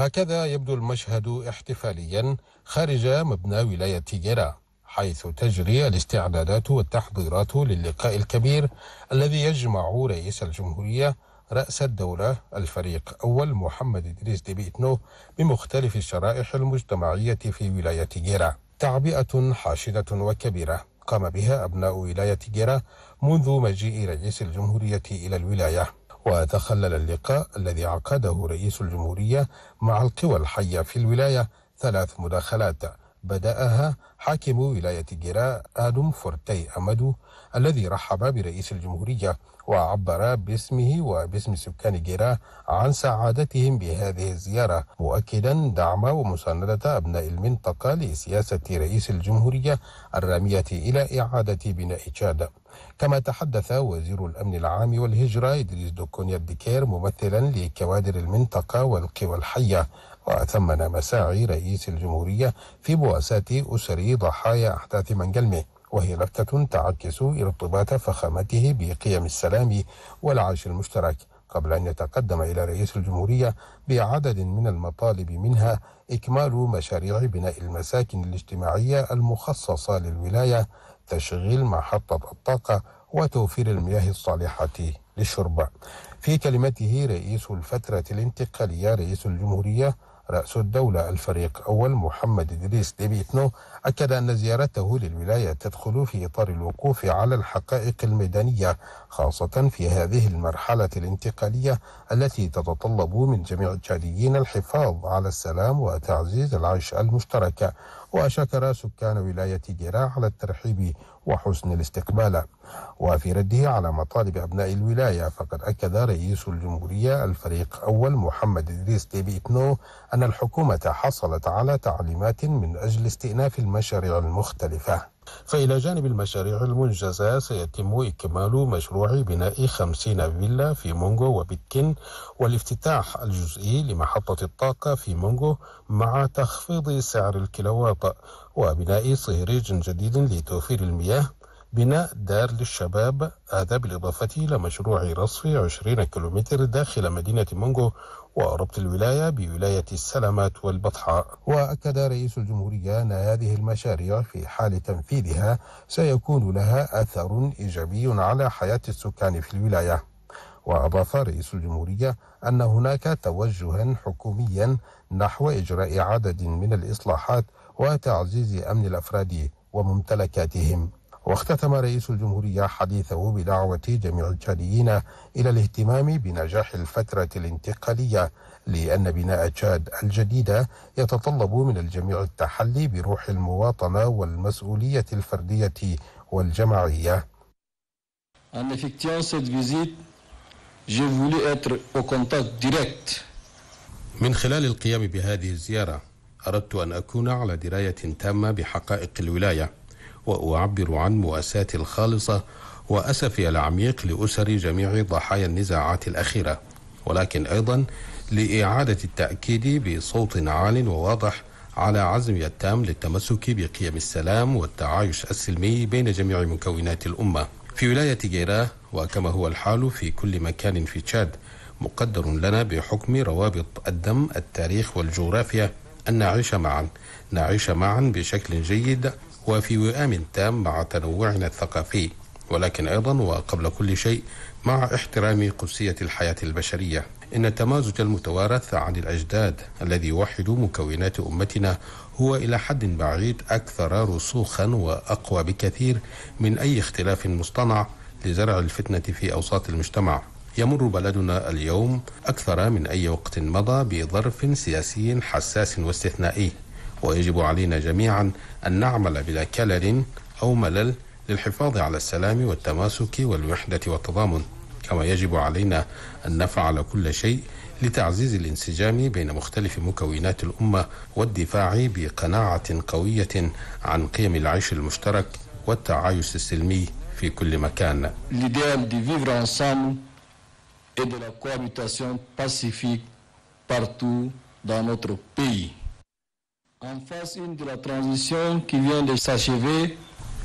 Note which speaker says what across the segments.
Speaker 1: هكذا يبدو المشهد احتفاليا خارج مبنى ولاية جيرا حيث تجري الاستعدادات والتحضيرات للقاء الكبير الذي يجمع رئيس الجمهورية رأس الدولة الفريق أول محمد إدريس ديبيتنو بمختلف الشرائح المجتمعية في ولاية جيرا تعبئة حاشدة وكبيرة قام بها أبناء ولاية جيرا منذ مجيء رئيس الجمهورية إلى الولاية وتخلل اللقاء الذي عقده رئيس الجمهورية مع القوى الحية في الولاية ثلاث مداخلات بدأها حاكم ولاية جراء آدم فورتي أمدو الذي رحب برئيس الجمهورية وعبر باسمه وباسم سكان جيرا عن سعادتهم بهذه الزيارة مؤكدا دعم ومساندة أبناء المنطقة لسياسة رئيس الجمهورية الرامية إلى إعادة بناء تشاد كما تحدث وزير الأمن العام والهجرة إدريس دوكونيا الدكير ممثلا لكوادر المنطقة والقوى الحية وثمن مساعي رئيس الجمهورية في بؤساة أسر ضحايا أحداث منجلمي وهي لفتة تعكس ارتباط فخامته بقيم السلام والعيش المشترك قبل أن يتقدم إلى رئيس الجمهورية بعدد من المطالب منها إكمال مشاريع بناء المساكن الاجتماعية المخصصة للولاية تشغيل محطة الطاقة وتوفير المياه الصالحة للشرب في كلمته رئيس الفترة الانتقالية رئيس الجمهورية رأس الدولة الفريق أول محمد إدريس ديبيتنو أكد أن زيارته للولاية تدخل في إطار الوقوف على الحقائق الميدانية خاصة في هذه المرحلة الانتقالية التي تتطلب من جميع الجاليين الحفاظ على السلام وتعزيز العيش المشترك وشكر سكان ولاية جيرا على الترحيب وحسن الاستقبال وفي رده على مطالب أبناء الولاية فقد أكد رئيس الجمهورية الفريق أول محمد إدريس ديبي إتنو أن الحكومة حصلت على تعليمات من أجل استئناف المشاريع المختلفة فإلى جانب المشاريع المنجزة سيتم إكمال مشروع بناء خمسين فيلا في مونغو وبتكن والافتتاح الجزئي لمحطة الطاقة في مونغو مع تخفيض سعر الكيلوات وبناء صهريج جديد لتوفير المياه بناء دار للشباب هذا بالإضافة إلى مشروع رصف 20 كيلومتر داخل مدينة مونغو وربط الولاية بولاية السلامات والبطحاء وأكد رئيس الجمهورية أن هذه المشاريع في حال تنفيذها سيكون لها أثر إيجابي على حياة السكان في الولاية وأضاف رئيس الجمهورية أن هناك توجها حكوميا نحو إجراء عدد من الإصلاحات وتعزيز أمن الأفراد وممتلكاتهم واختتم رئيس الجمهورية حديثه بدعوة جميع التشاديين إلى الاهتمام بنجاح الفترة الانتقالية لأن بناء تشاد الجديدة يتطلب من الجميع التحلي بروح المواطنة والمسؤولية الفردية والجماعية من خلال القيام بهذه الزيارة أردت أن أكون على دراية تامة بحقائق الولاية وأعبر عن مؤاساتي الخالصة وأسفي العميق لأسر جميع ضحايا النزاعات الأخيرة ولكن أيضا لإعادة التأكيد بصوت عال وواضح على عزمي التام للتمسك بقيم السلام والتعايش السلمي بين جميع مكونات الأمة في ولاية جيرا وكما هو الحال في كل مكان في تشاد مقدر لنا بحكم روابط الدم التاريخ والجغرافيا أن نعيش معا نعيش معا بشكل جيد وفي وئام تام مع تنوعنا الثقافي ولكن أيضا وقبل كل شيء مع احترام قدسية الحياة البشرية إن التمازج المتوارث عن الأجداد الذي يوحد مكونات أمتنا هو إلى حد بعيد أكثر رسوخا وأقوى بكثير من أي اختلاف مصطنع لزرع الفتنة في أوساط المجتمع يمر بلدنا اليوم أكثر من أي وقت مضى بظرف سياسي حساس واستثنائي ويجب علينا جميعا أن نعمل بلا كلل أو ملل للحفاظ على السلام والتماسك والوحدة والتضامن كما يجب علينا أن نفعل كل شيء لتعزيز الانسجام بين مختلف مكونات الأمة والدفاع بقناعة قوية عن قيم العيش المشترك والتعايش السلمي في كل مكان et de la cohabitation pacifique partout dans notre pays.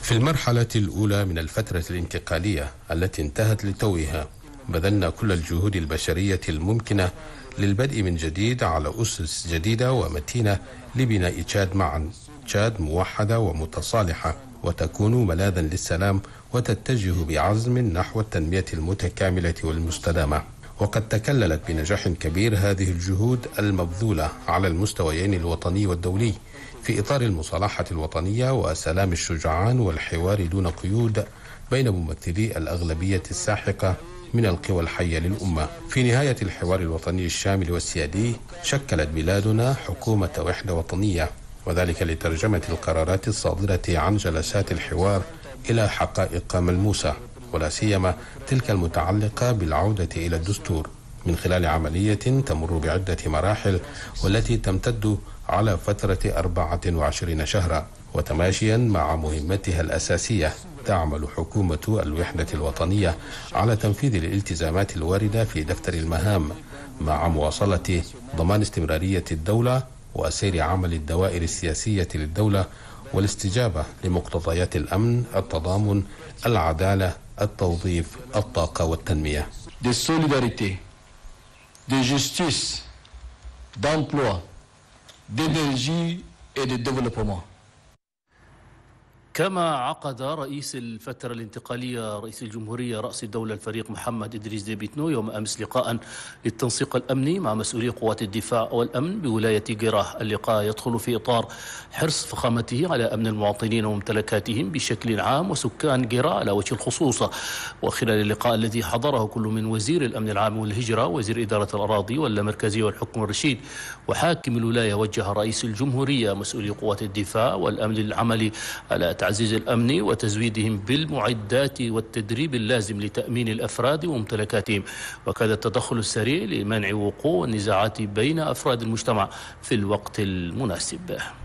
Speaker 1: في المرحلة الأولى من الفترة الانتقالية التي انتهت لتوها بذلنا كل الجهود البشرية الممكنة للبدء من جديد على أسس جديدة ومتينة لبناء تشاد معا تشاد موحدة ومتصالحة وتكون ملاذا للسلام وتتجه بعزم نحو التنمية المتكاملة والمستدامة وقد تكللت بنجاح كبير هذه الجهود المبذولة على المستويين الوطني والدولي في إطار المصالحة الوطنية وسلام الشجعان والحوار دون قيود بين ممثلي الأغلبية الساحقة من القوى الحية للأمة في نهاية الحوار الوطني الشامل والسيادي شكلت بلادنا حكومة وحدة وطنية وذلك لترجمة القرارات الصادرة عن جلسات الحوار إلى حقائق ملموسة ولا سيما تلك المتعلقة بالعودة إلى الدستور من خلال عملية تمر بعدة مراحل والتي تمتد على فترة 24 شهرا وتماشيا مع مهمتها الأساسية تعمل حكومة الوحدة الوطنية على تنفيذ الالتزامات الواردة في دفتر المهام مع مواصلة ضمان استمرارية الدولة وسير عمل الدوائر السياسية للدولة والاستجابة لمقتضيات الأمن، التضامن، العدالة de solidarité, de justice, d'emploi,
Speaker 2: d'énergie et de développement. كما عقد رئيس الفترة الانتقالية رئيس الجمهورية رأس الدولة الفريق محمد إدريس ديبيتنو يوم أمس لقاء للتنسيق الأمني مع مسؤولي قوات الدفاع والأمن بولاية جراح اللقاء يدخل في إطار حرص فخامته على أمن المواطنين وممتلكاتهم بشكل عام وسكان جراح على وجه الخصوص وخلال اللقاء الذي حضره كل من وزير الأمن العام والهجرة وزير إدارة الأراضي واللامركزية والحكم الرشيد وحاكم الولاية وجه رئيس الجمهورية مسؤولي قوات الدفاع والأمن العملي على التعزيز الأمني وتزويدهم بالمعدات والتدريب اللازم لتأمين الأفراد وممتلكاتهم وكذا التدخل السريع لمنع وقوع النزاعات بين أفراد المجتمع في الوقت المناسب